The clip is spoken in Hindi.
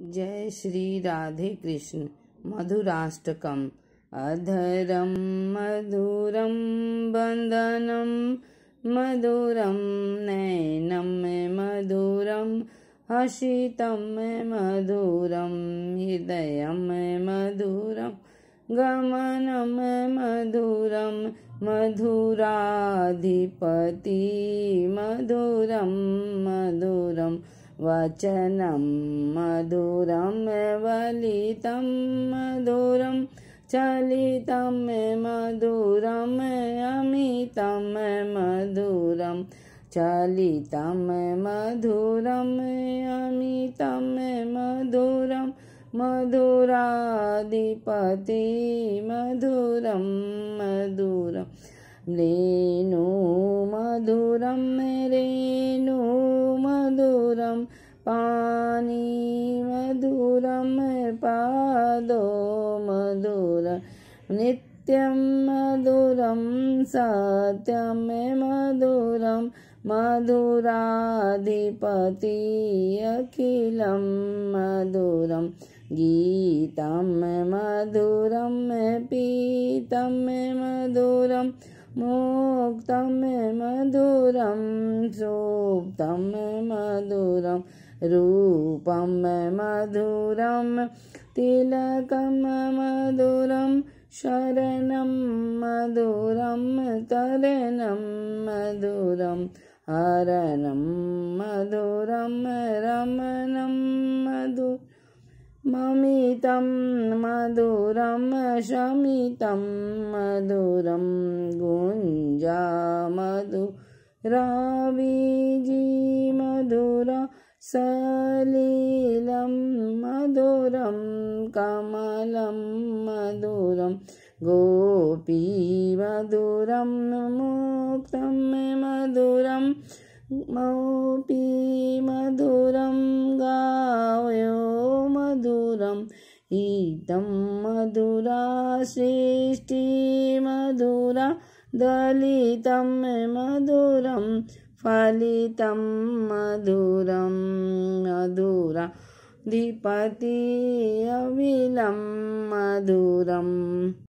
जय श्री राधे कृष्ण मधुराष्टकम् अधरं मधुरं बन्धनं मधुरं नयनं मे मधुरं हसितं मे मधुरं हृदयं मे मधुरं गमनं मे मधुरं मधुराधिपति मधुरं मधुरम् वचनं मधुरं वलितं मधुरं चलितं मे मधुरं अमितं मधुरं चलितं मधुरं अमितं मधुरं मधुराधिपति मधुरं मधुरं रेणु मधुरं रे पानी मधुरं पादो मधुर नित्यं मधुरं सत्यं मे मधुरं मधुराधिपति अखिलं मधुरं गीतं मधुरं पीतं मधुरम् मोक्तं मे मधुरं सोक्तं मे मधुरं रूपं मे मधुरं तिलकं मधुरं शरणं मधुरं तरणं मधुरं हरणं मधुरं रमणं मधु ममितं मधुरं शमितं मधुरम् पूजा मधुराबीजी मधुरा सलीलं मधुरं कमलं मधुरं गोपी मधुरं मुक्तं मे मधुरं गोपी मधुरं गायो मधुरम् ईदं मधुरा सृष्टि मधुरा दलितं मधुरं फलितं मधुरं मधुरा धिपति अविलं मधुरम्